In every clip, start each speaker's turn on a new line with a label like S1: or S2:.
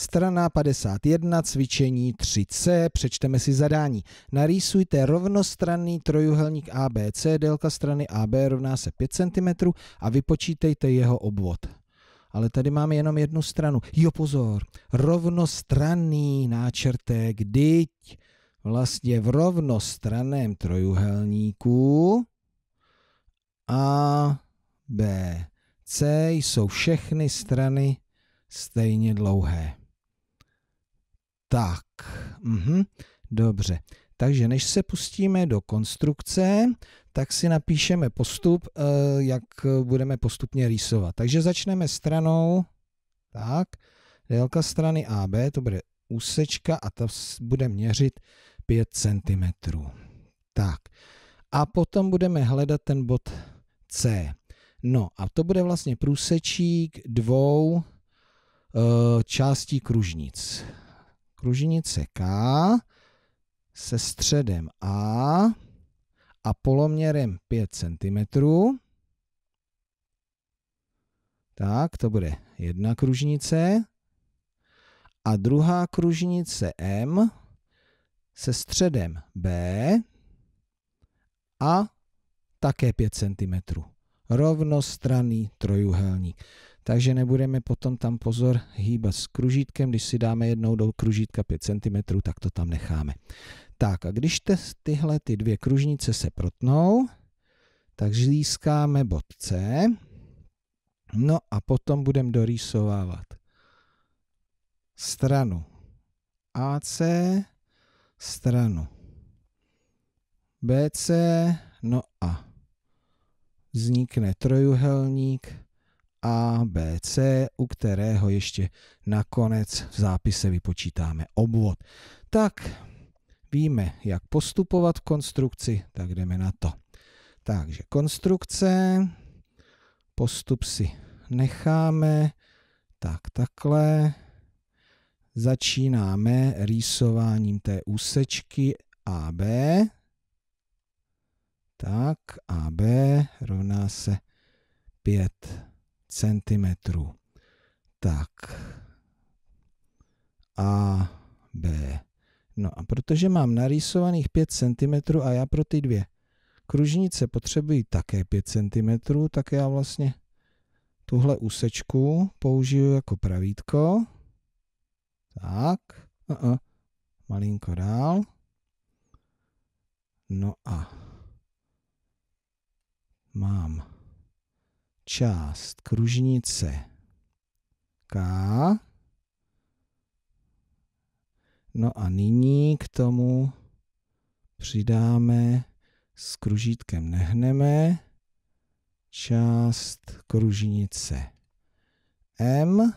S1: Strana 51, cvičení 3C, přečteme si zadání. Narýsujte rovnostranný trojuhelník ABC, délka strany AB rovná se 5 cm a vypočítejte jeho obvod. Ale tady máme jenom jednu stranu. Jo, pozor, rovnostranný náčrtek, dyť vlastně v rovnostranném trojuhelníku A, B, C jsou všechny strany stejně dlouhé. Tak, mhm, dobře. Takže než se pustíme do konstrukce, tak si napíšeme postup, eh, jak budeme postupně rýsovat. Takže začneme stranou, tak, délka strany AB, to bude úsečka a ta bude měřit 5 cm. Tak, a potom budeme hledat ten bod C. No a to bude vlastně průsečík dvou e, částí kružnic kružinice K se středem A a poloměrem 5 cm. Tak, to bude jedna kružnice. A druhá kružnice M se středem B a také 5 cm. Rovnostranný trojuhelník takže nebudeme potom tam pozor hýbat s kružítkem, když si dáme jednou do kružítka 5 cm, tak to tam necháme. Tak a když te, tyhle ty dvě kružnice se protnou, tak získáme bod C, no a potom budeme dorýsovávat stranu AC, stranu BC, no a vznikne trojuhelník a, B, C, u kterého ještě nakonec v zápise vypočítáme obvod. Tak víme, jak postupovat v konstrukci, tak jdeme na to. Takže konstrukce, postup si necháme, tak takhle. Začínáme rýsováním té úsečky AB. Tak, AB rovná se 5 centimetrů. Tak. A B. No a protože mám narýsovaných 5 cm a já pro ty dvě kružnice potřebuji také 5 cm, tak já vlastně tuhle úsečku použiju jako pravítko. Tak, uh -uh. malinko dál. No a mám část kružnice K. No a nyní k tomu přidáme s kružítkem nehneme část kružnice M.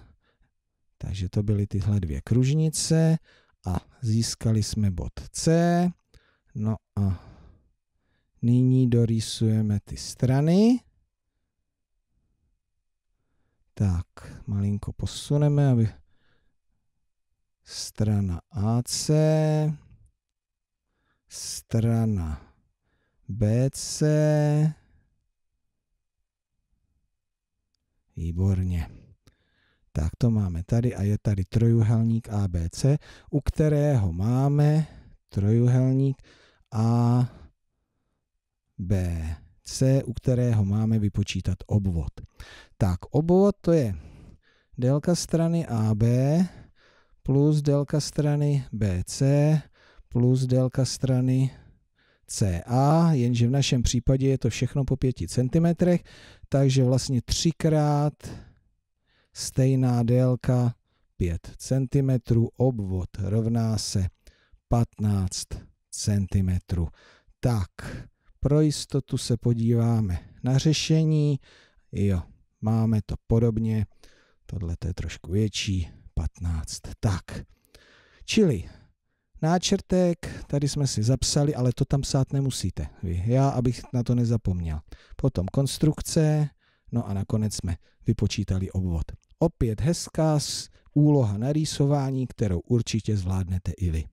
S1: Takže to byly tyhle dvě kružnice a získali jsme bod C. No a nyní dorýsujeme ty strany. Tak, malinko posuneme, aby strana AC, strana BC, výborně. Tak to máme tady a je tady trojuhelník ABC, u kterého máme trojuhelník A, B, C, u kterého máme vypočítat obvod. Tak obvod to je délka strany AB plus délka strany BC plus délka strany CA, jenže v našem případě je to všechno po 5 cm, takže vlastně třikrát stejná délka 5 cm, obvod rovná se 15 cm. Tak, pro jistotu se podíváme na řešení. Jo, máme to podobně. Tohle je trošku větší. 15. Tak. Čili náčrtek, tady jsme si zapsali, ale to tam psát nemusíte. Vy. Já, abych na to nezapomněl. Potom konstrukce, no a nakonec jsme vypočítali obvod. Opět hezká úloha narýsování, kterou určitě zvládnete i vy.